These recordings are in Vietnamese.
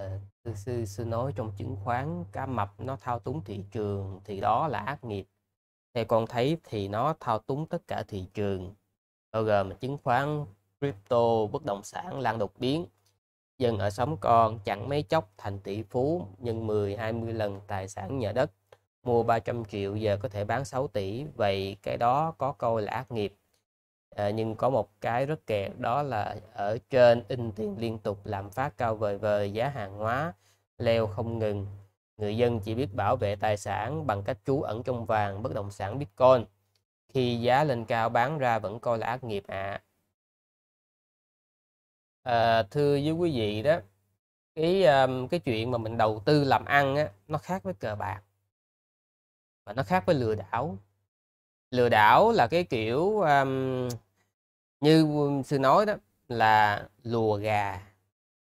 Ờ, sư, sư sư nói trong chứng khoán cá mập nó thao túng thị trường thì đó là ác nghiệp theo con thấy thì nó thao túng tất cả thị trường bao gồm chứng khoán crypto bất động sản lan đột biến dân ở sống con chẳng mấy chốc thành tỷ phú nhân 10 20 lần tài sản nhà đất mua 300 triệu giờ có thể bán 6 tỷ vậy cái đó có coi là ác nghiệp à, nhưng có một cái rất kẹt đó là ở trên in tiền liên tục làm phát cao vời vời giá hàng hóa leo không ngừng người dân chỉ biết bảo vệ tài sản bằng cách trú ẩn trong vàng bất động sản bitcoin khi giá lên cao bán ra vẫn coi là ác nghiệp ạ à. à, thưa với quý vị đó cái um, cái chuyện mà mình đầu tư làm ăn á, nó khác với cờ bạc và nó khác với lừa đảo lừa đảo là cái kiểu um, như sư nói đó là lùa gà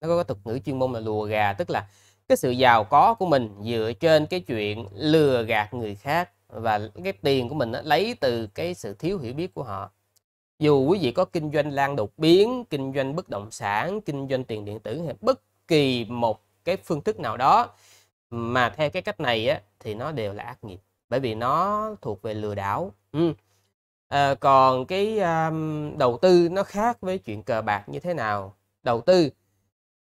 nó có tục ngữ chuyên môn là lùa gà tức là cái sự giàu có của mình dựa trên cái chuyện lừa gạt người khác và cái tiền của mình đó, lấy từ cái sự thiếu hiểu biết của họ dù quý vị có kinh doanh lan đột biến kinh doanh bất động sản kinh doanh tiền điện tử hay bất kỳ một cái phương thức nào đó mà theo cái cách này á, thì nó đều là ác nghiệp bởi vì nó thuộc về lừa đảo ừ à, còn cái um, đầu tư nó khác với chuyện cờ bạc như thế nào đầu tư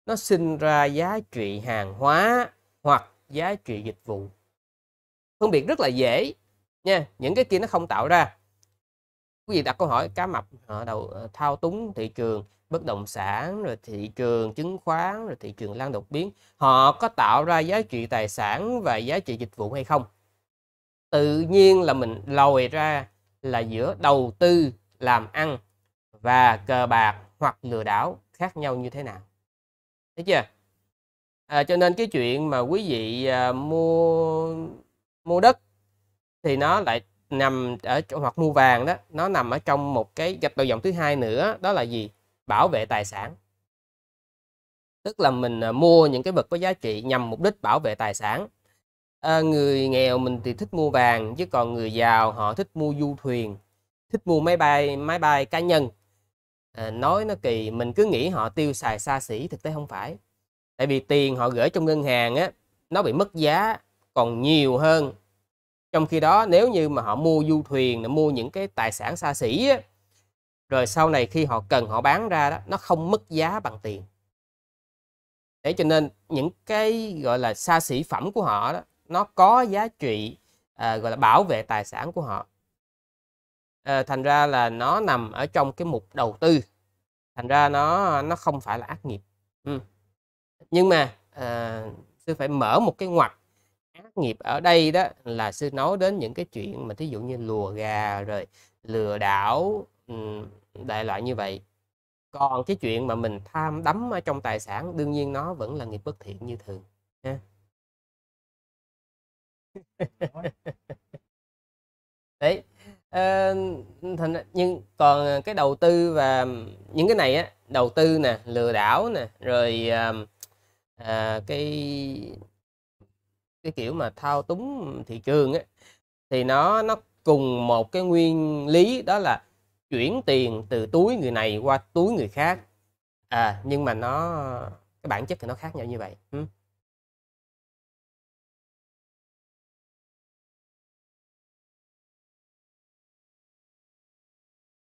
nó sinh ra giá trị hàng hóa hoặc giá trị dịch vụ phân biệt rất là dễ nha những cái kia nó không tạo ra quý vị đặt câu hỏi cá mập họ ờ, đầu ờ, thao túng thị trường bất động sản rồi thị trường chứng khoán rồi thị trường lan đột biến họ có tạo ra giá trị tài sản và giá trị dịch vụ hay không tự nhiên là mình lòi ra là giữa đầu tư làm ăn và cờ bạc hoặc lừa đảo khác nhau như thế nào thấy chưa à, cho nên cái chuyện mà quý vị à, mua mua đất thì nó lại nằm ở hoặc mua vàng đó nó nằm ở trong một cái gạch đầu dòng thứ hai nữa đó là gì bảo vệ tài sản tức là mình à, mua những cái vật có giá trị nhằm mục đích bảo vệ tài sản à, người nghèo mình thì thích mua vàng chứ còn người giàu họ thích mua du thuyền thích mua máy bay máy bay cá nhân à, nói nó kỳ mình cứ nghĩ họ tiêu xài xa xỉ thực tế không phải tại vì tiền họ gửi trong ngân hàng á nó bị mất giá còn nhiều hơn trong khi đó nếu như mà họ mua du thuyền mua những cái tài sản xa xỉ á, rồi sau này khi họ cần họ bán ra đó nó không mất giá bằng tiền để cho nên những cái gọi là xa xỉ phẩm của họ đó nó có giá trị à, gọi là bảo vệ tài sản của họ à, thành ra là nó nằm ở trong cái mục đầu tư thành ra nó nó không phải là ác nghiệp ừ. nhưng mà à, sư phải mở một cái ngoặt ác nghiệp ở đây đó là sư nói đến những cái chuyện mà thí dụ như lùa gà rồi lừa đảo ừ, đại loại như vậy còn cái chuyện mà mình tham đắm ở trong tài sản đương nhiên nó vẫn là nghiệp bất thiện như thường ha đấy ờ, thành nhưng còn ờ, cái đầu tư và những cái này á đầu tư nè lừa đảo nè rồi à, cái cái kiểu mà thao túng thị trường á thì nó nó cùng một cái nguyên lý đó là chuyển tiền từ túi người này qua túi người khác à nhưng mà nó cái bản chất thì nó khác nhau như vậy ừ.